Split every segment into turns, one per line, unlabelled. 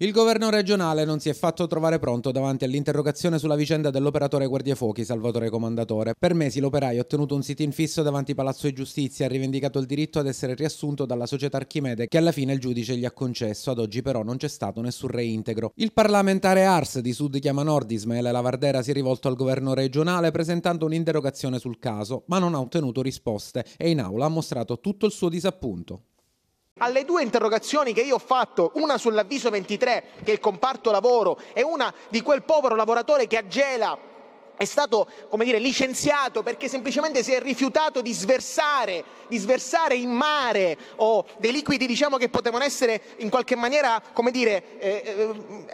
Il governo regionale non si è fatto trovare pronto davanti all'interrogazione sulla vicenda dell'operatore guardiafuochi Salvatore Comandatore. Per mesi l'operaio ha ottenuto un sit-in fisso davanti Palazzo di Giustizia e ha rivendicato il diritto ad essere riassunto dalla società Archimede che alla fine il giudice gli ha concesso, ad oggi però non c'è stato nessun reintegro. Il parlamentare Ars di Sud Chiama Nord Ismaele Lavardera si è rivolto al governo regionale presentando un'interrogazione sul caso, ma non ha ottenuto risposte e in aula ha mostrato tutto il suo disappunto.
Alle due interrogazioni che io ho fatto, una sull'avviso 23 che è il comparto lavoro e una di quel povero lavoratore che a è stato come dire, licenziato perché semplicemente si è rifiutato di sversare, di sversare in mare o dei liquidi diciamo, che potevano essere in qualche maniera come dire, eh,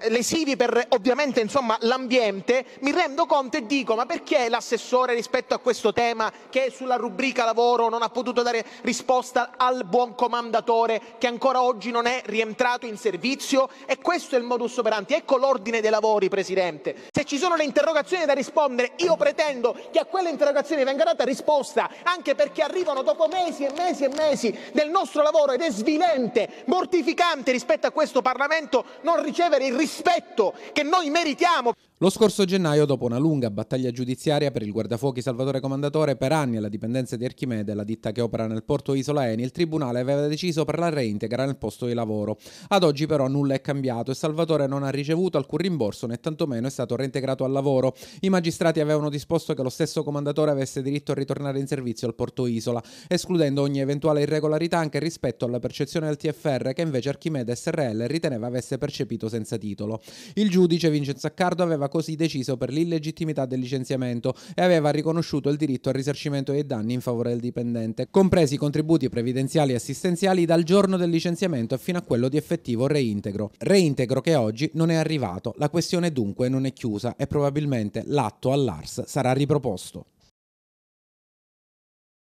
eh, lesivi per ovviamente insomma, l'ambiente, mi rendo conto e dico ma perché l'assessore rispetto a questo tema che è sulla rubrica lavoro non ha potuto dare risposta al buon comandatore che ancora oggi non è rientrato in servizio? E questo è il modus operandi, ecco l'ordine dei lavori Presidente. Se ci sono le interrogazioni da rispondere, rispondere. Io pretendo che a quelle interrogazioni venga data risposta, anche perché arrivano dopo mesi e mesi e mesi del nostro lavoro ed è svilente, mortificante rispetto a questo Parlamento non ricevere il rispetto che noi meritiamo.
Lo scorso gennaio, dopo una lunga battaglia giudiziaria per il guardafuochi Salvatore Comandatore, per anni alla dipendenza di Archimede, la ditta che opera nel porto Isola Eni, il tribunale aveva deciso per la reintegra nel posto di lavoro. Ad oggi però nulla è cambiato e Salvatore non ha ricevuto alcun rimborso né tantomeno è stato reintegrato al lavoro. I magistrati avevano disposto che lo stesso Comandatore avesse diritto a ritornare in servizio al porto Isola, escludendo ogni eventuale irregolarità anche rispetto alla percezione del TFR che invece Archimede SRL riteneva avesse percepito senza titolo. Il giudice Vincenzo Accardo aveva così deciso per l'illegittimità del licenziamento e aveva riconosciuto il diritto al risarcimento dei danni in favore del dipendente, compresi i contributi previdenziali e assistenziali dal giorno del licenziamento fino a quello di effettivo reintegro. Reintegro che oggi non è arrivato. La questione dunque non è chiusa e probabilmente l'atto all'ARS sarà riproposto.